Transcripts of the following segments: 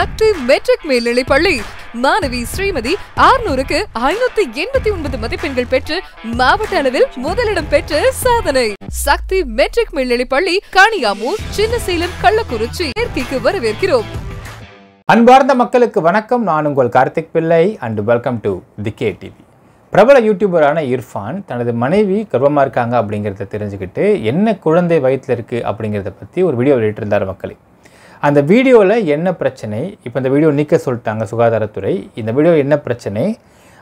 சக்தி matric மேல்நிலை பள்ளி மாணவி ஸ்ரீமதி ஆறுநூறுக்கு ஐநூத்தி எண்பத்தி ஒன்பது மதிப்பெண்கள் பெற்று மாவட்ட அளவில் முதலிடம் பெற்று சாதனை சக்தி மெட்ரிக் மேல்நிலை பள்ளி காணியாமூர் சின்னசேலம் கள்ளக்குறிச்சி இயற்கைக்கு வரவேற்கிறோம் அன்பார்ந்த மக்களுக்கு வணக்கம் நான் உங்கள் Karthik Pillai and welcome to the K TV பிரபல யூடியூபரான இர்ஃபான் தனது மனைவி கர்ப்பமாக இருக்காங்க அப்படிங்கிறத தெரிஞ்சுக்கிட்டு என்ன குழந்தை வயிற்றில் இருக்குது அப்படிங்கிறத பற்றி ஒரு வீடியோ வெளியிட்டிருந்தார் மக்களை அந்த வீடியோவில் என்ன பிரச்சனை இப்போ இந்த வீடியோ நீக்க சொல்லிட்டாங்க சுகாதாரத்துறை இந்த வீடியோ என்ன பிரச்சனை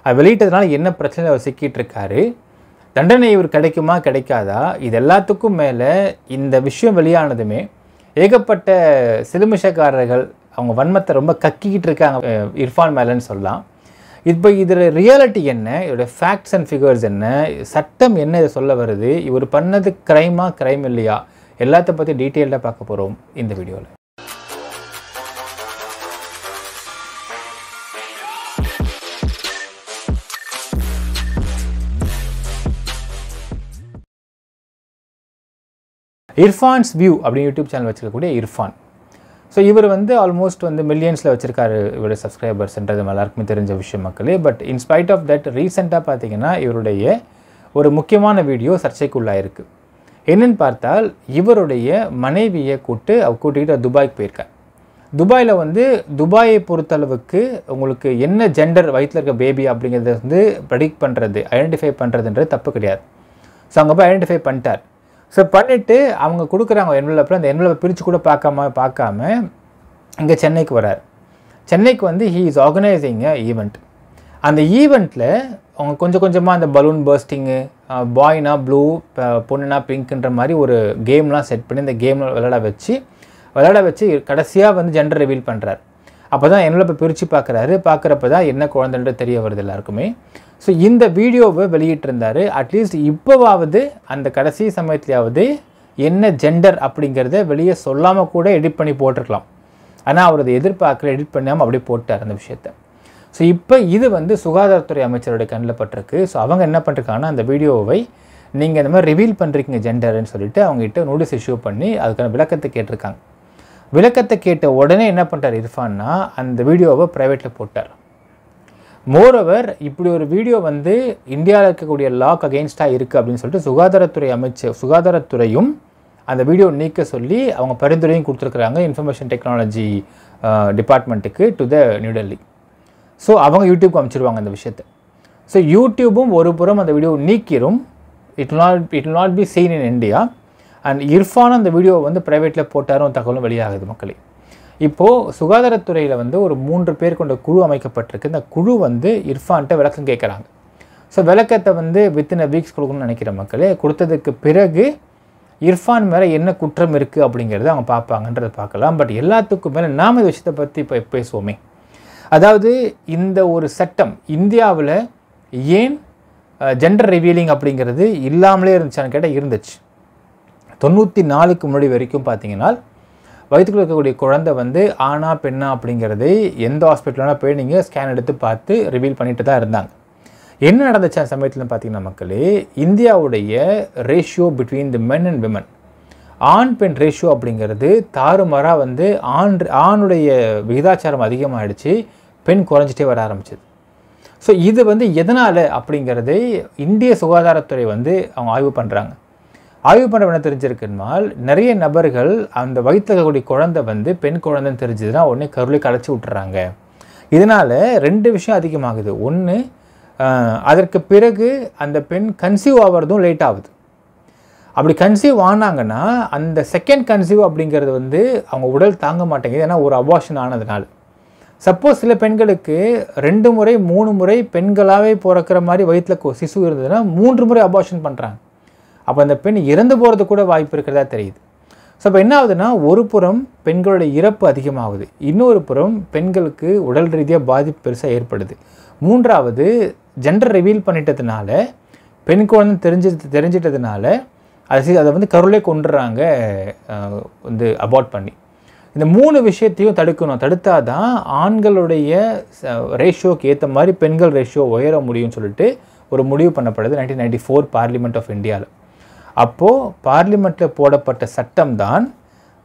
அது வெளியிட்டதுனால என்ன பிரச்சனை அவர் சிக்கிட்டு இருக்காரு தண்டனை இவர் கிடைக்குமா கிடைக்காதா இது எல்லாத்துக்கும் மேலே இந்த விஷயம் வெளியானதுமே ஏகப்பட்ட சிலுமிஷக்காரர்கள் அவங்க வன்மத்தை ரொம்ப கக்கிக்கிட்டு இருக்காங்க இர்ஃபான் மேலன்னு சொல்லலாம் இப்போ இதில் ரியாலிட்டி என்ன இதோடய ஃபேக்ட்ஸ் அண்ட் ஃபிகர்ஸ் என்ன சட்டம் என்ன இதை சொல்ல வருது இவர் பண்ணது க்ரைமாக க்ரைம் இல்லையா எல்லாத்த பற்றி டீட்டெயில்டாக பார்க்க போகிறோம் இந்த வீடியோவில் இர்ஃபான்ஸ் வியூ அப்படின்னு யூடியூப் சேனல் வச்சுருக்கக்கூடிய இர்ஃபான் ஸோ இவர் வந்து ஆல்மோஸ்ட் வந்து மில்லியன்ஸில் வச்சுருக்காரு இவருடைய சப்ஸ்கிரைபர்ஸ்ன்றது எல்லாருக்குமே தெரிஞ்ச விஷயம் மக்களே பட் இன்ஸ்பைட் ஆஃப் தட் ரீசெண்டாக பார்த்தீங்கன்னா இவருடைய ஒரு முக்கியமான வீடியோ சர்ச்சைக்குள்ளாயிருக்கு என்னென்னு பார்த்தால் இவருடைய மனைவியை கூட்டு கூட்டிகிட்டு துபாய்க்கு போயிருக்கார் துபாயில் வந்து துபாயை பொறுத்தளவுக்கு உங்களுக்கு என்ன ஜெண்டர் வயிற்றில் இருக்க பேபி அப்படிங்கிறத வந்து ப்ரெடிக்ட் பண்ணுறது ஐடென்டிஃபை பண்ணுறதுன்றது தப்பு கிடையாது ஸோ அங்கே போய் ஐடென்டிஃபை பண்ணிட்டார் ஸோ பண்ணிவிட்டு அவங்க கொடுக்குறாங்க என்வெலப்பில் அந்த என்வலப்பை பிரித்து கூட பார்க்காம பார்க்காம இங்கே சென்னைக்கு வரார் சென்னைக்கு வந்து he is organising a event அந்த ஈவெண்ட்டில் அவங்க கொஞ்சம் கொஞ்சமாக அந்த பலூன் பர்ஸ்டிங்கு பாய்னா ப்ளூ பொண்ணுனா பிங்க்குன்ற மாதிரி ஒரு கேம்லாம் செட் பண்ணி இந்த கேம் விளையாட வச்சு விளையாட வச்சு கடைசியாக வந்து ஜெண்டர் ரிவீல் பண்ணுறார் அப்போ தான் என்னோட இப்போ பிரித்து பார்க்குறாரு பார்க்குறப்ப தான் என்ன குழந்தைன்ற தெரிய வருது எல்லாருக்குமே ஸோ இந்த வீடியோவை வெளியிட்டிருந்தார் அட்லீஸ்ட் இப்போவாவது அந்த கடைசி சமயத்துலையாவது என்ன ஜெண்டர் அப்படிங்கிறத வெளியே சொல்லாமல் கூட எடிட் பண்ணி போட்டிருக்கலாம் ஆனால் அவரது அதை எதிர்பார்க்கல எடிட் பண்ணாமல் அப்படியே போட்டார் அந்த விஷயத்த ஸோ இப்போ இது வந்து சுகாதாரத்துறை அமைச்சருடைய கண்ணில் பட்டிருக்கு ஸோ அவங்க என்ன பண்ணுறாங்கன்னா அந்த வீடியோவை நீங்கள் இந்த மாதிரி ரிவீல் பண்ணுறீங்க ஜெண்டர்னு சொல்லிட்டு அவங்ககிட்ட நோட்டீஸ் இஷ்யூ பண்ணி அதுக்கான விளக்கத்தை கேட்டிருக்காங்க விளக்கத்தை கேட்ட உடனே என்ன பண்ணுறார் இரஃபான்னா அந்த வீடியோவை ப்ரைவேட்டில் போட்டார் மோரோவர் இப்படி ஒரு வீடியோ வந்து இந்தியாவில் இருக்கக்கூடிய லாக் அகெயின்ஸ்டாக இருக்குது அப்படின்னு சொல்லிட்டு சுகாதாரத்துறை அமைச்சர் சுகாதாரத்துறையும் அந்த வீடியோ நீக்க சொல்லி அவங்க பரிந்துரையும் கொடுத்துருக்குறாங்க இன்ஃபர்மேஷன் டெக்னாலஜி டிபார்ட்மெண்ட்டுக்கு டு த நியூடெல்லி ஸோ அவங்க யூடியூப்க்கு அமைச்சிருவாங்க அந்த விஷயத்தை ஸோ யூடியூபும் ஒரு புறம் அந்த வீடியோ நீக்கிரும் it not it not be seen in India and Irfan அந்த வீடியோவை வந்து ப்ரைவேட்டில் போட்டாரும் தகவலும் வெளியாகுது மக்களே இப்போது சுகாதாரத்துறையில் வந்து ஒரு மூன்று பேர் கொண்ட குழு அமைக்கப்பட்டிருக்கு இந்த குழு வந்து இர்ஃபான்கிட்ட விளக்கம் கேட்குறாங்க ஸோ விளக்கத்தை வந்து வித்தின் வீக்ஸ் கொடுக்கணும்னு நினைக்கிற மக்களே கொடுத்ததுக்கு பிறகு இர்ஃபான் மேலே என்ன குற்றம் இருக்குது அப்படிங்கிறத அவங்க பார்ப்பாங்கன்றதை பார்க்கலாம் பட் எல்லாத்துக்கும் மேலே நாம் இந்த விஷயத்தை பற்றி இப்போ பேசுவோமே அதாவது இந்த ஒரு சட்டம் இந்தியாவில் ஏன் ஜெண்டர் ரிவீலிங் அப்படிங்கிறது இல்லாமலே இருந்துச்சான்னு கேட்டால் இருந்துச்சு தொண்ணூற்றி நாலுக்கு முன்னாடி வரைக்கும் பார்த்தீங்கன்னா வயிற்றுக்குள்ள இருக்கக்கூடிய குழந்தை வந்து ஆனா பெண்ணா அப்படிங்கிறது எந்த ஹாஸ்பிட்டலான போய் நீங்கள் ஸ்கேன் எடுத்து பார்த்து ரிவீல் பண்ணிட்டு தான் இருந்தாங்க என்ன நடந்துச்சு அந்த சமயத்தில் பார்த்தீங்கன்னா மக்களே இந்தியாவுடைய ratio between the men and women ஆண் பெண் ரேஷியோ அப்படிங்கிறது தாறுமாறாக வந்து ஆண் ஆணுடைய விகிதாச்சாரம் அதிகமாகிடுச்சு பெண் குறைஞ்சிட்டே வர ஆரம்பிச்சிது ஸோ இது வந்து எதனால் அப்படிங்கிறது இந்திய சுகாதாரத்துறை வந்து அவங்க ஆய்வு பண்ணுறாங்க ஆய்வு பண்ண என்ன தெரிஞ்சிருக்குன்னால் நிறைய நபர்கள் அந்த வயிற்றுக்கூடிய குழந்தை வந்து பெண் குழந்தைன்னு தெரிஞ்சதுன்னா உடனே கருளை கலைச்சி விட்டுறாங்க இதனால் ரெண்டு விஷயம் அதிகமாகுது ஒன்று அதற்கு பிறகு அந்த பெண் கன்சீவ் ஆகிறதும் லேட் ஆகுது அப்படி கன்சீவ் ஆனாங்கன்னா அந்த செகண்ட் கன்சீவ் அப்படிங்கிறது வந்து அவங்க உடல் தாங்க மாட்டேங்குது ஏன்னா ஒரு அபாஷன் ஆனதுனால சப்போஸ் சில பெண்களுக்கு ரெண்டு முறை மூணு முறை பெண்களாகவே பிறக்கிற மாதிரி வயிற்றில் சிசு இருந்ததுன்னா மூன்று முறை அபாஷன் பண்ணுறாங்க அப்போ அந்த பெண் இறந்து போகிறது கூட வாய்ப்பு இருக்கிறதா தெரியுது ஸோ இப்போ என்ன ஆகுதுன்னா ஒரு புறம் பெண்களுடைய இறப்பு அதிகமாகுது இன்னொரு புறம் பெண்களுக்கு உடல் ரீதியாக பாதிப்பு பெருசாக ஏற்படுது மூன்றாவது ஜெண்டர் ரிவீல் பண்ணிட்டதுனால பெண் குழந்தை தெரிஞ்சு தெரிஞ்சிட்டதுனால அதை அதை வந்து கருளே கொண்டுறாங்க வந்து அபார்ட் பண்ணி இந்த மூணு விஷயத்தையும் தடுக்கணும் தடுத்தால் தான் ஆண்களுடைய ரேஷியோக்கு ஏற்ற மாதிரி பெண்கள் ரேஷியோ உயர முடியும்னு சொல்லிட்டு ஒரு முடிவு பண்ணப்படுது nineteen ninety four parliament of இந்தியாவில் அப்போது பார்லிமெண்ட்டில் போடப்பட்ட சட்டம் தான்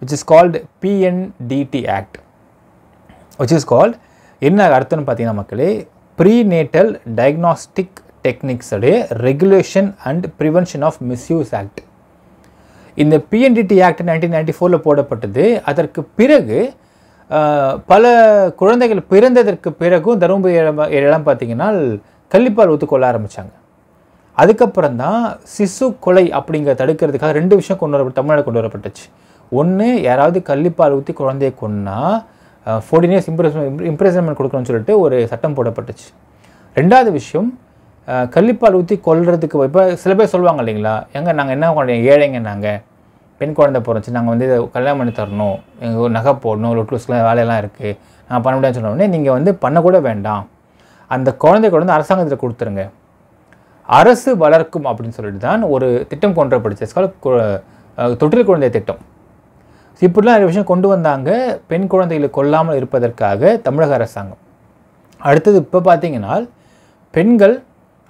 which is called PNDT act which is called என்ன அர்த்தம்னு பார்த்தீங்கன்னா மக்களே ப்ரீநேட்டல் டயக்னாஸ்டிக் டெக்னிக்ஸுடைய regulation and prevention of misuse act இந்த பிஎன்டிடி ஆக்ட் நைன்டீன் நைன்டி ஃபோரில் போடப்பட்டது அதற்கு பிறகு பல குழந்தைகள் பிறந்ததற்கு பிறகும் தருமபுரி இடம் பார்த்தீங்கன்னா கள்ளிப்பால் ஒத்துக்கொள்ள ஆரம்பித்தாங்க அதுக்கப்புறம் தான் சிசு கொலை அப்படிங்கிற தடுக்கிறதுக்காக ரெண்டு விஷயம் கொண்டு வரப்பட்டு தமிழ்நாடு கொண்டு வரப்பட்டுச்சு ஒன்று யாராவது கள்ளிப்பால் ஊற்றி குழந்தைய கொன்னா ஃபோர்டின் இயர்ஸ் இம்ப்ரெஸ்மெண்ட் இம்ப்ரெஸ்மெண்ட் கொடுக்கணும்னு சொல்லிட்டு ஒரு சட்டம் போடப்பட்டுச்சு ரெண்டாவது விஷயம் கள்ளிப்பால் ஊற்றி கொள்றதுக்கு இப்போ சில பேர் சொல்லுவாங்க இல்லைங்களா எங்கே நாங்கள் என்ன குழந்தைங்க ஏழைங்க நாங்கள் பெண் குழந்தை பிறந்துச்சு நாங்கள் வந்து இதை கல்யாணம் பண்ணி தரணும் எங்கள் நகை போடணும் லொட்லூஸ்லாம் வேலையெல்லாம் இருக்குது நான் பண்ண முடியாதுன்னு சொன்னோடனே நீங்கள் வந்து பண்ணக்கூட வேண்டாம் அந்த குழந்தை கொண்டு வந்து அரசாங்கத்தில் கொடுத்துருங்க அரசு வளர்க்கும் அப்படின்னு சொல்லிட்டு தான் ஒரு திட்டம் கொண்டு படிச்சிருக்கால் uh, uh, தொற்று குழந்தை திட்டம் இப்படிலாம் நிறைய விஷயம் கொண்டு வந்தாங்க பெண் குழந்தைகளை கொல்லாமல் இருப்பதற்காக தமிழக அரசாங்கம் அடுத்தது இப்போ பார்த்தீங்கன்னா பெண்கள்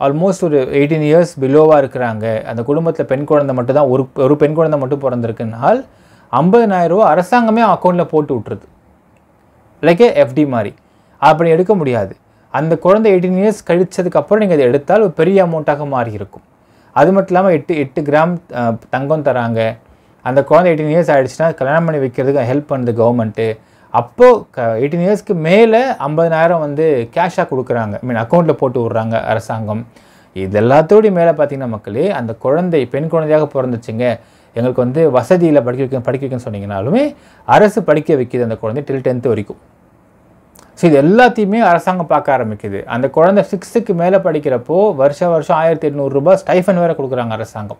ஆல்மோஸ்ட் ஒரு எயிட்டீன் இயர்ஸ் பிலோவாக இருக்கிறாங்க அந்த குடும்பத்தில் பெண் குழந்தை மட்டும்தான் ஒரு ஒரு பெண் குழந்தை மட்டும் பிறந்திருக்குனால் ஐம்பதனாயிரரூவா அரசாங்கமே அக்கௌண்ட்டில் போட்டு விட்டுருது லைக்கே எஃப்டி மாதிரி அப்படி எடுக்க முடியாது அந்த குழந்தை எயிட்டீன் இயர்ஸ் கழித்ததுக்கப்புறம் நீங்கள் அதை எடுத்தால் ஒரு பெரிய அமௌண்ட்டாக மாறி இருக்கும் அது மட்டும் இல்லாமல் எட்டு எட்டு கிராம் தங்கம் தராங்க அந்த குழந்தை எயிட்டீன் இயர்ஸ் ஆகிடுச்சுன்னா கல்யாணம் பண்ணி வைக்கிறதுக்கு ஹெல்ப் பண்ணுது கவர்மெண்ட்டு அப்போது க எயிட்டீன் இயர்ஸ்க்கு மேலே ஐம்பதனாயிரம் வந்து கேஷாக கொடுக்குறாங்க ஐ மீன் அக்கௌண்ட்டில் போட்டு விட்றாங்க அரசாங்கம் இது எல்லாத்தோடையும் மேலே பார்த்திங்கன்னா மக்களே அந்த குழந்தை பெண் குழந்தையாக பிறந்துச்சுங்க எங்களுக்கு வந்து வசதியில் படிக்க வைக்க படிக்க வைக்கணும்னு சொன்னீங்கனாலுமே அரசு படிக்க வைக்கிது அந்த குழந்தை டில் டென்த்து வரைக்கும் ஸோ இது எல்லாத்தையுமே அரசாங்கம் பார்க்க ஆரம்பிக்குது அந்த குழந்தை சிக்ஸ்த்துக்கு மேலே படிக்கிறப்போ வருஷம் வருஷம் ஆயிரத்தி எட்நூறுரூபா ஸ்டைஃபன் வேறு கொடுக்குறாங்க அரசாங்கம்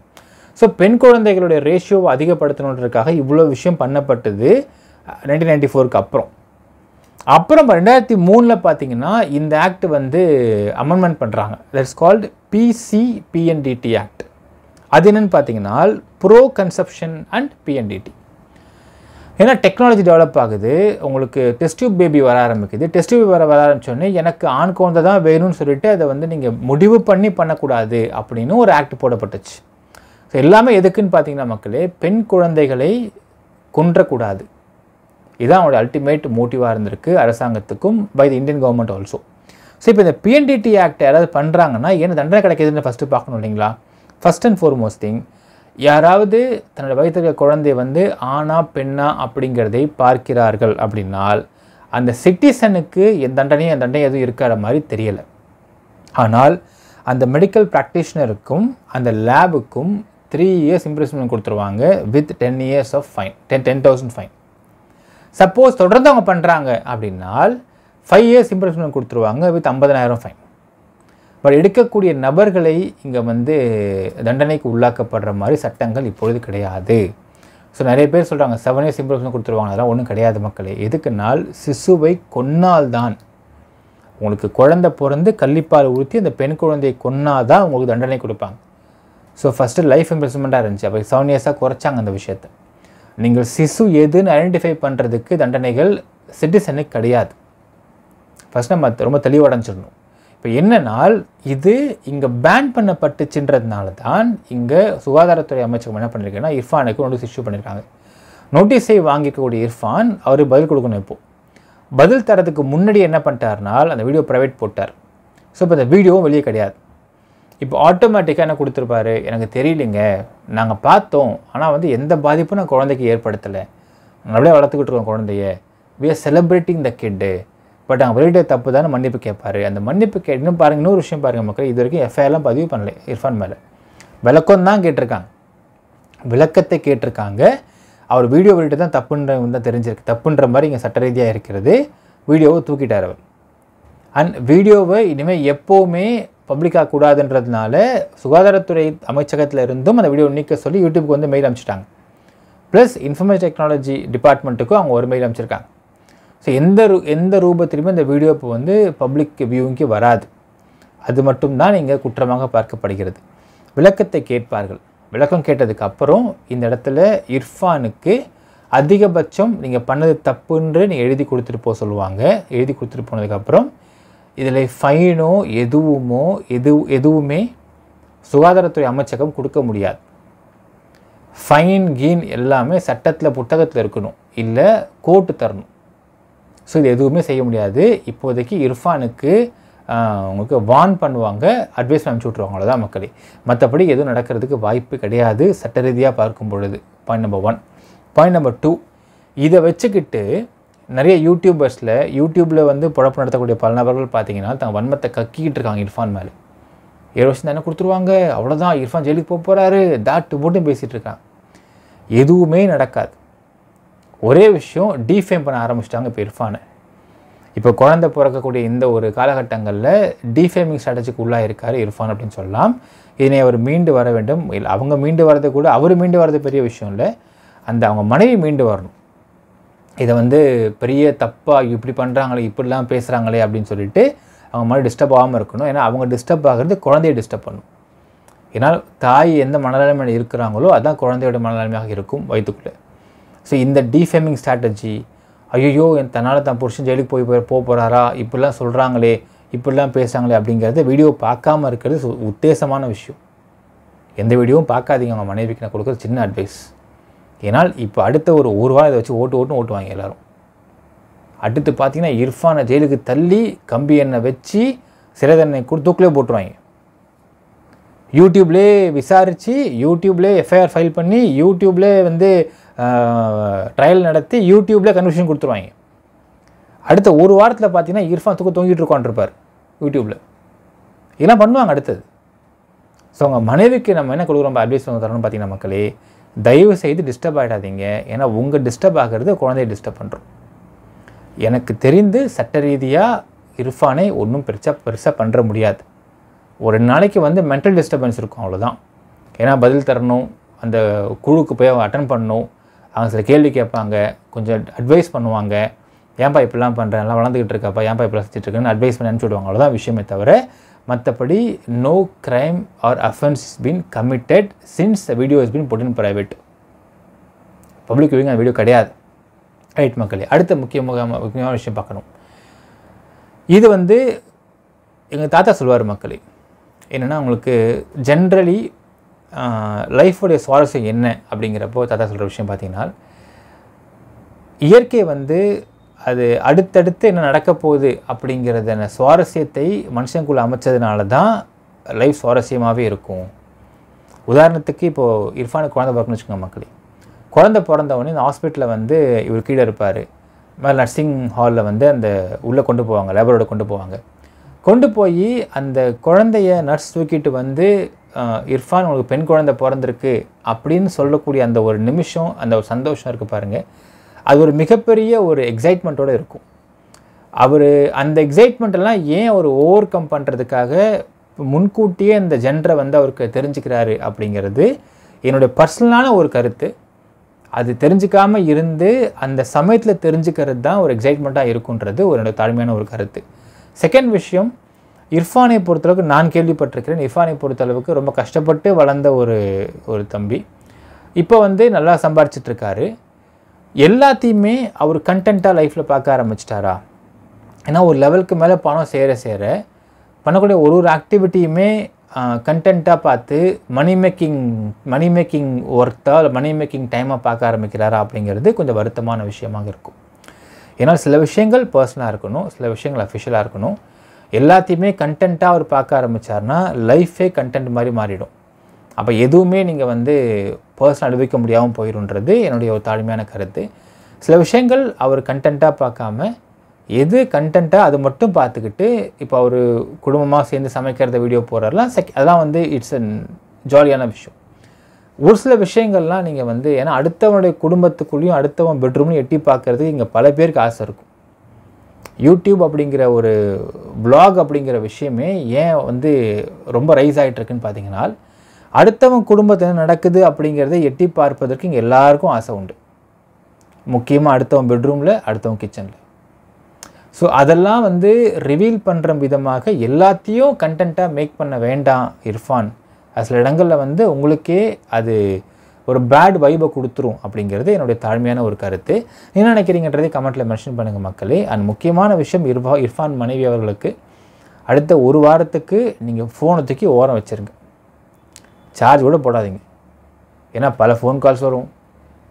ஸோ பெண் குழந்தைகளுடைய ரேஷியோவை அதிகப்படுத்தணுன்றதுக்காக இவ்வளோ விஷயம் பண்ணப்பட்டது நைன்டீன் நைன்டி ஃபோருக்கு அப்புறம் அப்புறம் ரெண்டாயிரத்தி மூணில் பார்த்தீங்கன்னா இந்த ஆக்ட் வந்து அமெண்ட்மெண்ட் பண்ணுறாங்க தட்ஸ் கால்டு பிசிபிஎன்டிடி ஆக்ட் அது என்னென்னு பார்த்தீங்கன்னா ப்ரோ கன்செப்ஷன் அண்ட் பிஎன்டிடி ஏன்னா டெக்னாலஜி டெவலப் ஆகுது உங்களுக்கு டெஸ்ட் டியூப் பேபி வர ஆரம்பிக்குது டெஸ்ட் டியூப் வர வர ஆரம்பிச்சோடனே எனக்கு ஆண் குழந்தை தான் வேணும்னு சொல்லிட்டு அதை வந்து நீங்கள் முடிவு பண்ணி பண்ணக்கூடாது அப்படின்னு ஒரு ஆக்ட் போடப்பட்டுச்சு ஸோ எல்லாமே எதுக்குன்னு பார்த்தீங்கன்னா மக்களே பெண் குழந்தைகளை கொன்றக்கூடாது இதான் அவங்களோட அல்டிமேட் மோட்டிவாக இருந்திருக்கு அரசாங்கத்துக்கும் by the Indian government also so இப்போ இந்த பிஎன்டிடி ஆக்ட் யாராவது பண்ணுறாங்கன்னா என்ன தண்டனை கிடைக்கிதுன்னு ஃபஸ்ட்டு பார்க்கணும் இல்லைங்களா ஃபஸ்ட் அண்ட் ஃபார்மோஸ்ட் திங் யாராவது தன்னோட வயிற்றுக்க குழந்தை வந்து ஆணா பெண்ணா அப்படிங்கிறதை பார்க்கிறார்கள் அப்படின்னால் அந்த சிட்டிசனுக்கு என் தண்டனையும் என் தண்டனை எதுவும் இருக்கிற மாதிரி தெரியலை ஆனால் அந்த மெடிக்கல் ப்ராக்டிஷனருக்கும் அந்த லேபுக்கும் த்ரீ இயர்ஸ் இம்ப்ரெஸ்மெண்ட் கொடுத்துருவாங்க with ten years of fine ten ten thousand fine suppose தொடர்ந்து அவங்க பண்ணுறாங்க அப்படின்னால் ஃபைவ் இயர்ஸ் இம்ப்ரெஸ்மெண்ட் கொடுத்துருவாங்க வித் ஐம்பதனாயிரம் ஃபைன் பட் எடுக்கக்கூடிய நபர்களை இங்கே வந்து தண்டனைக்கு உள்ளாக்கப்படுற மாதிரி சட்டங்கள் இப்பொழுது கிடையாது ஸோ நிறைய பேர் சொல்கிறாங்க செவனே சிம்பிள்ஸ்னு கொடுத்துருவாங்க அதெல்லாம் ஒன்றும் கிடையாது மக்களே எதுக்குனால் சிசுவை கொன்னால்தான் உங்களுக்கு குழந்தை பிறந்து கள்ளிப்பால் ஊற்றி அந்த பெண் குழந்தையை தான் உங்களுக்கு தண்டனை கொடுப்பாங்க ஸோ ஃபஸ்ட்டு லைஃப் இம்ப்ரெஸ்மெண்ட்டாக இருந்துச்சு அப்போ செவன் இயர்ஸாக குறைச்சாங்க அந்த விஷயத்தை நீங்கள் சிசு எதுன்னு ஐடென்டிஃபை பண்ணுறதுக்கு தண்டனைகள் சிட்டிசனுக்கு கிடையாது ஃபஸ்ட் நம்ம ரொம்ப தெளிவடைஞ்சிடணும் இப்போ என்னென்னால் இது இங்கே பேன் பண்ணப்பட்டுச்சுன்றதுனால தான் இங்கே சுகாதாரத்துறை அமைச்சகம் என்ன பண்ணியிருக்கேன்னா இர்ஃபானுக்கு நோட்டீஸ் இஷ்யூ பண்ணியிருக்காங்க நோட்டீஸை வாங்கிக்கக்கூடிய இர்ஃபான் அவர் பதில் கொடுக்கணும் இப்போது பதில் தரதுக்கு முன்னாடி என்ன பண்ணிட்டார்னால் அந்த வீடியோ ப்ரைவேட் போட்டார் ஸோ இப்போ அந்த வீடியோவும் வெளியே கிடையாது இப்போ ஆட்டோமேட்டிக்காக என்ன கொடுத்துருப்பாரு எனக்கு தெரியலைங்க நாங்கள் பார்த்தோம் ஆனால் வந்து எந்த பாதிப்பும் நான் குழந்தைக்கு ஏற்படுத்தலை நல்லபடியாக வளர்த்துக்கிட்டு இருக்கோம் குழந்தைய we are celebrating the kid but அவங்க வெளியிட்ட தப்பு தானே மன்னிப்பு கேட்பார் அந்த மன்னிப்பு கேட்டுன்னு பாருங்க இன்னொரு விஷயம் பாருங்கள் மக்கள் இது வரைக்கும் எஃப்ஐஆர்லாம் பதிவு பண்ணல இரஃபான் மேலே விளக்கம் தான் கேட்டிருக்காங்க விளக்கத்தை கேட்டிருக்காங்க அவர் வீடியோ வெளியிட்டு தான் தப்புன்ற தான் தெரிஞ்சிருக்கு தப்புன்ற மாதிரி இங்கே சட்ட ரீதியாக இருக்கிறது வீடியோவை தூக்கிட்டார் அவர் அண்ட் வீடியோவை இனிமேல் எப்போவுமே பப்ளிக் ஆகக்கூடாதுன்றதுனால சுகாதாரத்துறை அமைச்சகத்தில் இருந்தும் அந்த வீடியோ நீக்க சொல்லி யூடியூப்க்கு வந்து மெயில் அமைச்சிட்டாங்க ப்ளஸ் இன்ஃபர்மேஷன் டெக்னாலஜி டிபார்ட்மெண்ட்டுக்கும் அவங்க ஒரு மெயில் அனுப்பிச்சிருக்காங்க ஸோ எந்த ரூ எந்த ரூபத்திலுமே இந்த வீடியோ இப்போ வந்து பப்ளிக் வியூவிங்க்கு வராது அது மட்டும்தான் இங்கே குற்றமாக பார்க்கப்படுகிறது விளக்கத்தை கேட்பார்கள் விளக்கம் கேட்டதுக்கு அப்புறம் இந்த இடத்துல இர்ஃபானுக்கு அதிகபட்சம் நீங்கள் பண்ணது தப்புன்று நீங்கள் எழுதி கொடுத்துட்டு போக சொல்லுவாங்க எழுதி கொடுத்துட்டு போனதுக்கப்புறம் இதில் ஃபைனோ எதுவுமோ எது எதுவுமே சுகாதாரத்துறை அமைச்சகம் கொடுக்க முடியாது ஃபைன் கீன் எல்லாமே சட்டத்தில் புத்தகத்தில் இருக்கணும் இல்லை கோர்ட்டு தரணும் ஸோ இது எதுவுமே செய்ய முடியாது இப்போதைக்கு இர்ஃபானுக்கு உங்களுக்கு வான் பண்ணுவாங்க அட்வைஸ் அனுப்பிச்சி விட்ருவாங்க அவ்வளோதான் மக்களே மற்றபடி எதுவும் நடக்கிறதுக்கு வாய்ப்பு கிடையாது சட்ட ரீதியாக பார்க்கும் பொழுது point number one point number two இதை வச்சுக்கிட்டு நிறைய யூடியூபர்ஸில் யூடியூப்பில் வந்து புழப்பு நடத்தக்கூடிய பல நபர்கள் பார்த்தீங்கன்னா தங்க வன்மத்தை கக்கிக்கிட்டு இருக்காங்க இர்ஃபான் மேலே ஏழு வருஷம் தானே கொடுத்துருவாங்க அவ்வளோதான் இர்ஃபான் ஜெயிலுக்கு போக போகிறாரு தாட்டு போட்டும் பேசிகிட்டு இருக்கான் எதுவுமே நடக்காது ஒரே விஷயம் டீஃபேம் பண்ண ஆரம்பிச்சிட்டாங்க இப்போ இர்ஃபானை இப்போ குழந்த பிறக்கக்கூடிய இந்த ஒரு காலகட்டங்களில் டீஃபேமிங் ஸ்ட்ராட்டஜிக்கு உள்ளாக இருக்கார் இர்ஃபான் அப்படின்னு சொல்லலாம் இதனை அவர் மீண்டு வர வேண்டும் இல்லை அவங்க மீண்டு வரது கூட அவர் மீண்டு வர்றது பெரிய விஷயம் இல்லை அந்த அவங்க மனைவி மீண்டு வரணும் இதை வந்து பெரிய தப்பாக இப்படி பண்ணுறாங்களே இப்படிலாம் பேசுகிறாங்களே அப்படின்னு சொல்லிட்டு அவங்க மன டிஸ்டர்ப் ஆகாமல் இருக்கணும் ஏன்னா அவங்க டிஸ்டர்ப் ஆகிறது குழந்தைய டிஸ்டர்ப் பண்ணும் ஏன்னால் தாய் எந்த மனநிலைமையில் இருக்கிறாங்களோ அதுதான் குழந்தையோட மனநிலைமையாக இருக்கும் வயிற்றுக்குள்ளே ஸோ இந்த டிஃபேமிங் ஸ்ட்ராட்டஜி ஐயோ என் தன்னால் தான் புருஷன் ஜெயிலுக்கு போய் போக போகிறாரா இப்படிலாம் சொல்கிறாங்களே இப்படிலாம் பேசுகிறாங்களே அப்படிங்கிறது வீடியோ பார்க்காம இருக்கிறது உத்தேசமான விஷயம் எந்த வீடியோவும் பார்க்காதீங்க அவங்க மனைவிக்கு நான் கொடுக்குற சின்ன அட்வைஸ் ஏன்னால் இப்போ அடுத்த ஒரு ஒரு வாரம் இதை வச்சு ஓட்டு ஓட்டு ஓட்டுவாங்க எல்லோரும் அடுத்து பார்த்தீங்கன்னா இர்ஃபானை ஜெயிலுக்கு தள்ளி கம்பி எண்ணெய் வச்சு சிறை தண்டனை கொடுத்து தூக்கிலே போட்டுருவாங்க யூடியூப்லேயே விசாரித்து யூடியூப்லேயே எஃப்ஐஆர் ஃபைல் பண்ணி யூடியூப்லேயே வந்து ட்ரையல் நடத்தி யூடியூப்பில் கன்விஷன் கொடுத்துருவாங்க அடுத்த ஒரு வாரத்தில் பார்த்தீங்கன்னா இர்ஃபான் தூக்க தூங்கிட்டு இருக்கான்ருப்பார் யூடியூப்பில் இதெல்லாம் பண்ணுவாங்க அடுத்தது ஸோ அவங்க மனைவிக்கு நம்ம என்ன கொடுக்குறோம் அட்வைஸ் வந்து தரணும்னு பார்த்தீங்கன்னா மக்களே தயவு செய்து டிஸ்டர்ப் ஆகிடாதீங்க ஏன்னா உங்கள் டிஸ்டர்ப் ஆகிறது குழந்தைய டிஸ்டர்ப் பண்ணுறோம் எனக்கு தெரிந்து சட்ட ரீதியாக இர்ஃபானை ஒன்றும் பெருசாக பெருசாக பண்ணுற முடியாது ஒரு நாளைக்கு வந்து மென்டல் டிஸ்டர்பன்ஸ் இருக்கும் அவ்வளோதான் ஏன்னா பதில் தரணும் அந்த குழுக்கு போய் அவங்க அட்டன் பண்ணணும் அவங்க சில கேள்வி கேட்பாங்க கொஞ்சம் அட்வைஸ் பண்ணுவாங்க ஏன்பா இப்படிலாம் பண்ணுறேன் நல்லா வளர்ந்துக்கிட்டு இருக்காப்பா ஏன்பா இப்படி ரசிச்சுட்டு இருக்குன்னு அட்வைஸ் பண்ணி அனுப்பிச்சுடுவாங்க அவ்வளோதான் விஷயமே தவிர மற்றபடி no crime or offence is been committed since the video is been put in private public viewing அந்த வீடியோ கிடையாது ரைட் மக்களே அடுத்த முக்கிய முக்கியமான விஷயம் பார்க்கணும் இது வந்து எங்கள் தாத்தா சொல்வார் மக்களே என்னென்னா உங்களுக்கு ஜென்ரலி லைஃபுடைய சுவாரஸ்யம் என்ன அப்படிங்கிறப்போ தாத்தா சொல்கிற விஷயம் பார்த்தீங்கன்னா இயற்கை வந்து அது அடுத்தடுத்து என்ன நடக்க போகுது அப்படிங்கிறத சுவாரஸ்யத்தை மனுஷனுக்குள்ளே அமைச்சதுனால தான் லைஃப் சுவாரஸ்யமாகவே இருக்கும் உதாரணத்துக்கு இப்போது இரஃபான குழந்தை பிறக்கணும்னு வச்சுக்கோங்க மக்களே குழந்த பிறந்தவொடனே இந்த ஹாஸ்பிட்டலில் வந்து இவர் கீழே இருப்பார் மேலே நர்சிங் ஹாலில் வந்து அந்த உள்ளே கொண்டு போவாங்க லேபரோட கொண்டு போவாங்க கொண்டு போய் அந்த குழந்தைய நர்ஸ் தூக்கிட்டு வந்து இர்ஃபான் உங்களுக்கு பெண் குழந்தை பிறந்திருக்கு அப்படின்னு சொல்லக்கூடிய அந்த ஒரு நிமிஷம் அந்த ஒரு சந்தோஷம் இருக்குது பாருங்கள் அது ஒரு மிகப்பெரிய ஒரு எக்ஸைட்மெண்ட்டோடு இருக்கும் அவர் அந்த எக்ஸைட்மெண்ட்டெல்லாம் ஏன் அவர் ஓவர் கம் பண்ணுறதுக்காக முன்கூட்டியே இந்த ஜென்டரை வந்து அவருக்கு தெரிஞ்சுக்கிறாரு அப்படிங்கிறது என்னுடைய பர்சனலான ஒரு கருத்து அது தெரிஞ்சிக்காமல் இருந்து அந்த சமயத்தில் தெரிஞ்சுக்கிறது தான் ஒரு எக்ஸைட்மெண்ட்டாக இருக்குன்றது ஒரு தாழ்மையான ஒரு கருத்து செகண்ட் விஷயம் இர்ஃபானை பொறுத்தளவுக்கு நான் கேள்விப்பட்டிருக்கிறேன் இர்ஃபானை பொறுத்தளவுக்கு ரொம்ப கஷ்டப்பட்டு வளர்ந்த ஒரு ஒரு தம்பி இப்போ வந்து நல்லா சம்பாரிச்சிட்ருக்காரு எல்லாத்தையுமே அவர் கண்டென்ட்டாக லைஃப்பில் பார்க்க ஆரம்பிச்சிட்டாரா ஏன்னா ஒரு லெவலுக்கு மேலே பணம் சேர சேர பண்ணக்கூடிய ஒரு ஒரு ஆக்டிவிட்டியுமே கண்டென்ட்டாக பார்த்து மணி மேக்கிங் மணி மேக்கிங் ஒர்த்தாக மணி மேக்கிங் டைமாக பார்க்க ஆரம்பிக்கிறாரா அப்படிங்கிறது கொஞ்சம் வருத்தமான விஷயமாக இருக்கும் ஏன்னா சில விஷயங்கள் பர்சனலாக இருக்கணும் சில விஷயங்கள் அஃபிஷியலாக இருக்கணும் எல்லாத்தையுமே கண்டென்ட்டாக அவர் பார்க்க ஆரம்பித்தார்னா லைஃபே கண்டென்ட் மாதிரி மாறிடும் அப்போ எதுவுமே நீங்கள் வந்து பர்சனல் அனுபவிக்க முடியாமல் போயிடும்ன்றது என்னுடைய ஒரு தாழ்மையான கருத்து சில விஷயங்கள் அவர் கண்டென்ட்டாக பார்க்காம எது கண்டென்ட்டாக அது மட்டும் பார்த்துக்கிட்டு இப்போ அவர் குடும்பமாக சேர்ந்து சமைக்கிறத வீடியோ போடுறதுலாம் செக் அதெல்லாம் வந்து இட்ஸ் அன் ஜாலியான விஷயம் ஒரு சில விஷயங்கள்லாம் நீங்கள் வந்து ஏன்னா அடுத்தவனுடைய குடும்பத்துக்குள்ளேயும் அடுத்தவன் பெட்ரூம்லையும் எட்டி பார்க்குறதுக்கு இங்கே பல பேருக்கு ஆசை இருக்கும் யூடியூப் அப்படிங்கிற ஒரு ப்ளாக் அப்படிங்கிற விஷயமே ஏன் வந்து ரொம்ப ரைஸ் ஆகிட்டுருக்குன்னு பார்த்தீங்கன்னா அடுத்தவன் குடும்பத்தில் நடக்குது அப்படிங்கிறத எட்டி பார்ப்பதற்கு இங்கே எல்லாருக்கும் ஆசை உண்டு முக்கியமாக அடுத்தவன் பெட்ரூமில் அடுத்தவன் கிச்சனில் ஸோ அதெல்லாம் வந்து ரிவீல் பண்ணுற விதமாக எல்லாத்தையும் கண்டென்ட்டாக மேக் பண்ண வேண்டாம் இர்ஃபான் சில இடங்களில் வந்து உங்களுக்கே அது ஒரு பேட் வைபை கொடுத்துரும் அப்படிங்கிறது என்னுடைய தாழ்மையான ஒரு கருத்து என்ன நினைக்கிறீங்கன்றதை கமெண்ட்டில் மென்ஷன் பண்ணுங்கள் மக்களே அண்ட் முக்கியமான விஷயம் இர்ஃபா இர்ஃபான் மனைவி அவர்களுக்கு அடுத்த ஒரு வாரத்துக்கு நீங்கள் ஃபோனை தூக்கி ஓரம் வச்சுருங்க சார்ஜ் கூட போடாதீங்க ஏன்னா பல ஃபோன் கால்ஸ் வரும்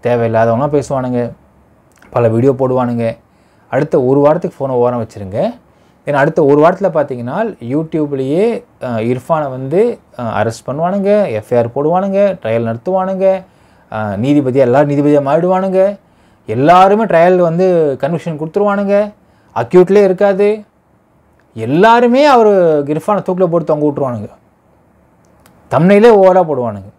தேவையில்லாதவங்களாம் பேசுவானுங்க பல வீடியோ போடுவானுங்க அடுத்த ஒரு வாரத்துக்கு ஃபோனை ஓரம் வச்சுருங்க தென் அடுத்த ஒரு வாரத்தில் பார்த்தீங்கன்னா யூடியூப்லேயே இர்ஃபானை வந்து அரெஸ்ட் பண்ணுவானுங்க எஃப்ஐஆர் போடுவானுங்க ட்ரையல் நடத்துவானுங்க நீதிபதியாக எல்லோரும் நீதிபதியாக மாறிடுவானுங்க எல்லாருமே ட்ரையல் வந்து கன்விக்ஷன் கொடுத்துருவானுங்க அக்யூட்லேயே இருக்காது எல்லாருமே அவர் இர்ஃபானை தூக்கில் போட்டு தொங்க விட்ருவானுங்க தம்னையிலே ஓவராக போடுவானுங்க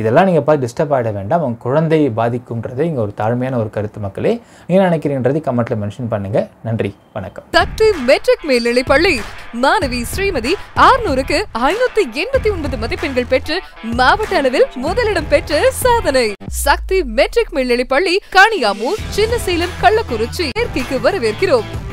இதெல்லாம் நீங்கள் பார்த்து டிஸ்டர்ப் ஆகிட வேண்டாம் அவங்க குழந்தையை பாதிக்கும்ன்றது இங்கே ஒரு தாழ்மையான ஒரு கருத்து மக்களே நீங்கள் நினைக்கிறீன்றது கமெண்ட்டில் மென்ஷன் பண்ணுங்க நன்றி வணக்கம் தக்தி மெட்ரிக் மேல்நிலை பள்ளி மாணவி ஸ்ரீமதி ஆறுநூறுக்கு ஐநூத்தி எண்பத்தி ஒன்பது மதிப்பெண்கள் பெற்று மாவட்ட அளவில் முதலிடம் பெற்று சாதனை சக்தி மெட்ரிக் மேல்நிலை பள்ளி காணியாமூர் சின்னசேலம் கள்ளக்குறிச்சி வரவேற்கிறோம்